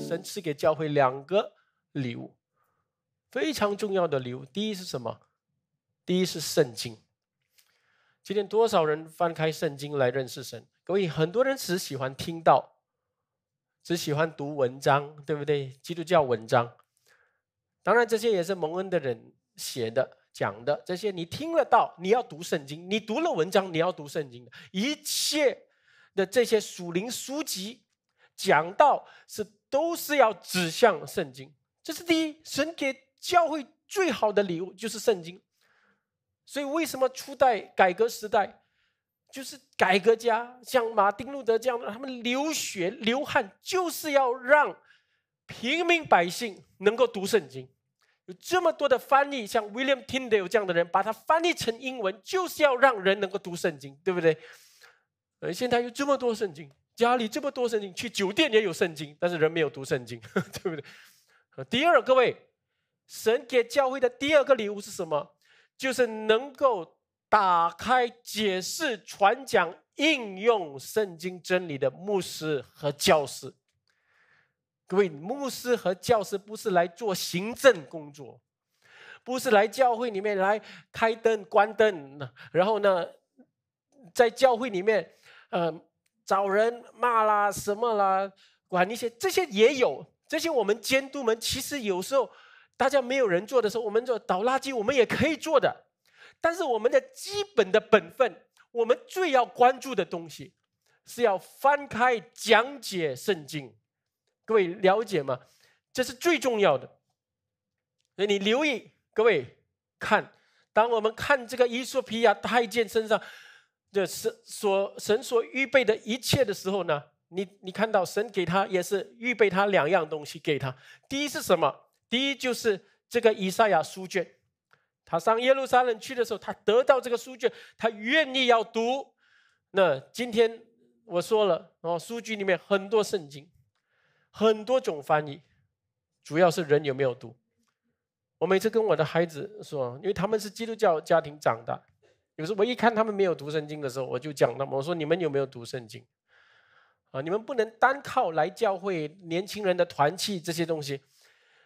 神赐给教会两个礼物，非常重要的礼物。第一是什么？第一是圣经。今天多少人翻开圣经来认识神？各位，很多人只喜欢听到，只喜欢读文章，对不对？基督教文章，当然这些也是蒙恩的人写的。讲的这些，你听了到，你要读圣经。你读了文章，你要读圣经的一切的这些属灵书籍，讲到是都是要指向圣经。这是第一，神给教会最好的礼物就是圣经。所以，为什么初代改革时代就是改革家，像马丁路德这样的，他们流血流汗，就是要让平民百姓能够读圣经。有这么多的翻译，像 William Tyndale 这样的人，把它翻译成英文，就是要让人能够读圣经，对不对？而现在有这么多圣经，家里这么多圣经，去酒店也有圣经，但是人没有读圣经，对不对？第二，各位，神给教会的第二个礼物是什么？就是能够打开、解释、传讲、应用圣经真理的牧师和教师。各位，牧师和教师不是来做行政工作，不是来教会里面来开灯、关灯，然后呢，在教会里面，呃，找人骂啦、什么啦，管一些这些也有，这些我们监督们其实有时候大家没有人做的时候，我们做倒垃圾，我们也可以做的。但是我们的基本的本分，我们最要关注的东西，是要翻开讲解圣经。各位了解吗？这是最重要的，所以你留意。各位看，当我们看这个伊索皮亚太监身上的神所神所预备的一切的时候呢，你你看到神给他也是预备他两样东西给他。第一是什么？第一就是这个以赛亚书卷。他上耶路撒冷去的时候，他得到这个书卷，他愿意要读。那今天我说了哦，书局里面很多圣经。很多种翻译，主要是人有没有读。我每次跟我的孩子说，因为他们是基督教家庭长大，有时我一看他们没有读圣经的时候，我就讲他们，我说你们有没有读圣经？啊，你们不能单靠来教会年轻人的团契这些东西，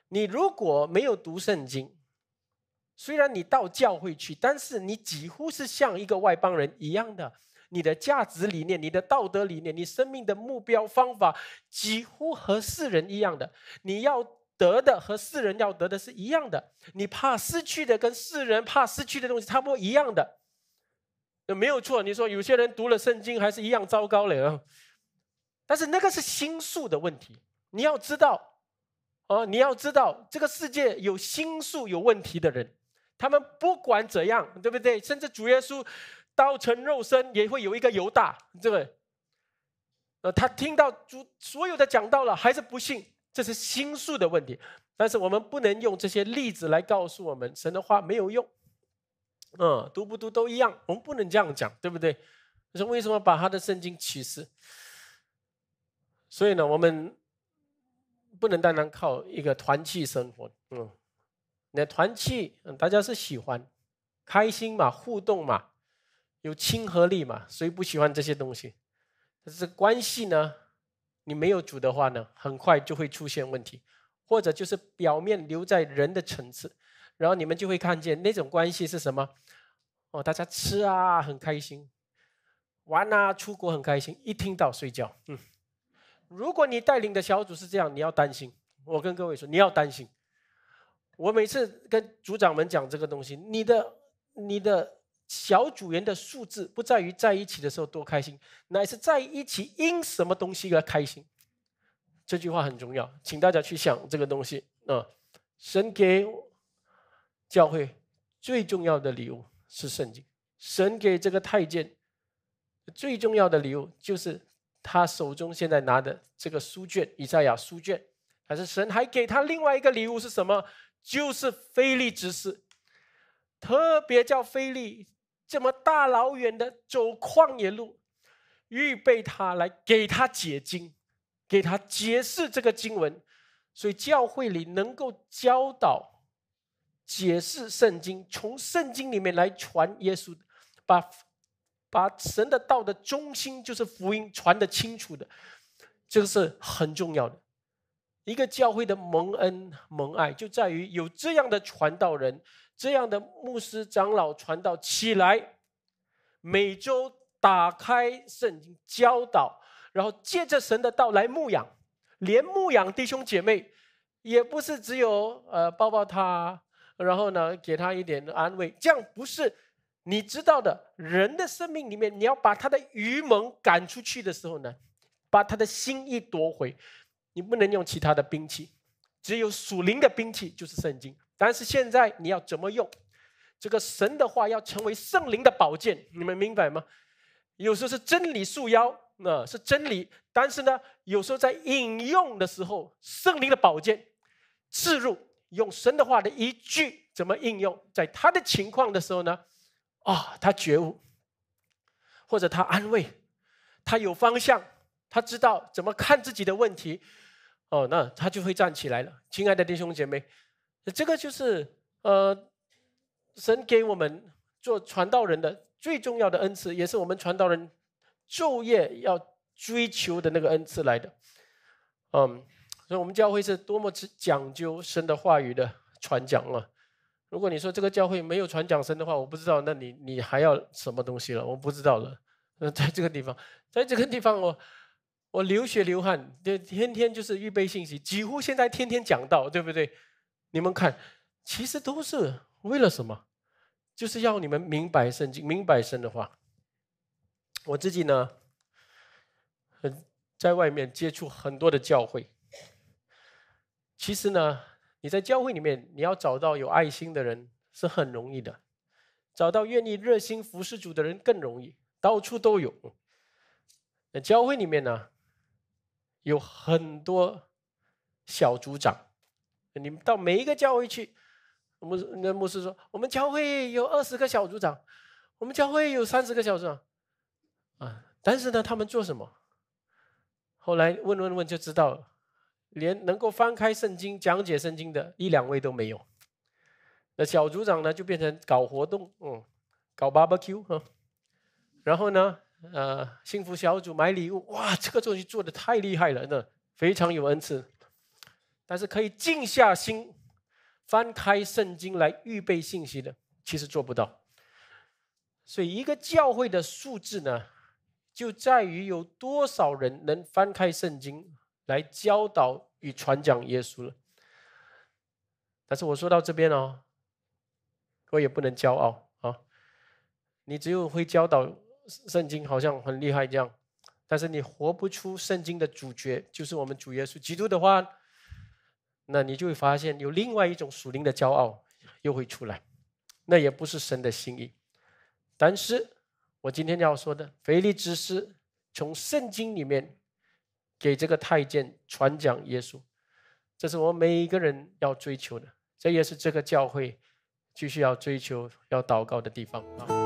你如果没有读圣经，虽然你到教会去，但是你几乎是像一个外邦人一样的。你的价值理念、你的道德理念、你生命的目标方法，几乎和世人一样的。你要得的和世人要得的是一样的，你怕失去的跟世人怕失去的东西差不多一样的。没有错，你说有些人读了圣经还是一样糟糕了但是那个是心术的问题。你要知道，哦，你要知道这个世界有心术有问题的人，他们不管怎样，对不对？甚至主耶稣。道成肉身也会有一个犹大，这个，呃，他听到主所有的讲到了，还是不信，这是心术的问题。但是我们不能用这些例子来告诉我们，神的话没有用，嗯，读不读都一样，我们不能这样讲，对不对？可说为什么把他的圣经启示？所以呢，我们不能单单靠一个团契生活，嗯，那团契大家是喜欢，开心嘛，互动嘛。有亲和力嘛？所以不喜欢这些东西。是关系呢，你没有主的话呢，很快就会出现问题，或者就是表面留在人的层次，然后你们就会看见那种关系是什么？哦，大家吃啊很开心，玩啊出国很开心，一听到睡觉，嗯。如果你带领的小组是这样，你要担心。我跟各位说，你要担心。我每次跟组长们讲这个东西，你的，你的。小主人的素质不在于在一起的时候多开心，乃是在一起因什么东西而开心。这句话很重要，请大家去想这个东西啊！神给教会最重要的礼物是圣经，神给这个太监最重要的礼物就是他手中现在拿的这个书卷——以赛亚书卷。但是神还给他另外一个礼物是什么？就是非利之事，特别叫非利。这么大老远的走旷野路，预备他来给他解经，给他解释这个经文。所以教会里能够教导、解释圣经，从圣经里面来传耶稣，把把神的道的中心就是福音传的清楚的，这个是很重要的。一个教会的蒙恩蒙爱就在于有这样的传道人。这样的牧师长老传道起来，每周打开圣经教导，然后借着神的道来牧养，连牧养弟兄姐妹，也不是只有呃抱抱他，然后呢给他一点安慰。这样不是你知道的，人的生命里面，你要把他的愚蒙赶出去的时候呢，把他的心意夺回，你不能用其他的兵器，只有属灵的兵器就是圣经。但是现在你要怎么用这个神的话，要成为圣灵的宝剑，你们明白吗？有时候是真理束腰，那是真理。但是呢，有时候在应用的时候，圣灵的宝剑刺入，用神的话的一句怎么应用，在他的情况的时候呢？啊，他觉悟，或者他安慰，他有方向，他知道怎么看自己的问题。哦，那他就会站起来了，亲爱的弟兄姐妹。这个就是呃，神给我们做传道人的最重要的恩赐，也是我们传道人昼夜要追求的那个恩赐来的。嗯，所以，我们教会是多么之讲究神的话语的传讲啊！如果你说这个教会没有传讲神的话，我不知道，那你你还要什么东西了？我不知道了。那在这个地方，在这个地方，我我流血流汗，就天天就是预备信息，几乎现在天天讲到，对不对？你们看，其实都是为了什么？就是要你们明白圣经，明白神的话。我自己呢，很在外面接触很多的教会。其实呢，你在教会里面，你要找到有爱心的人是很容易的，找到愿意热心服侍主的人更容易，到处都有。那教会里面呢，有很多小组长。你们到每一个教会去，牧师，那牧师说，我们教会有二十个小组长，我们教会有三十个小组长，啊，但是呢，他们做什么？后来问问问就知道，了，连能够翻开圣经讲解圣经的一两位都没有。那小组长呢，就变成搞活动，嗯，搞 barbecue 啊，然后呢，呃，幸福小组买礼物，哇，这个东西做的太厉害了，那非常有恩赐。但是可以静下心翻开圣经来预备信息的，其实做不到。所以一个教会的素质呢，就在于有多少人能翻开圣经来教导与传讲耶稣了。但是我说到这边哦，我也不能骄傲啊。你只有会教导圣经，好像很厉害这样，但是你活不出圣经的主角，就是我们主耶稣基督的话。那你就会发现有另外一种属灵的骄傲又会出来，那也不是神的心意。但是我今天要说的，腓力只是从圣经里面给这个太监传讲耶稣，这是我们每一个人要追求的，这也是这个教会继续要追求、要祷告的地方啊。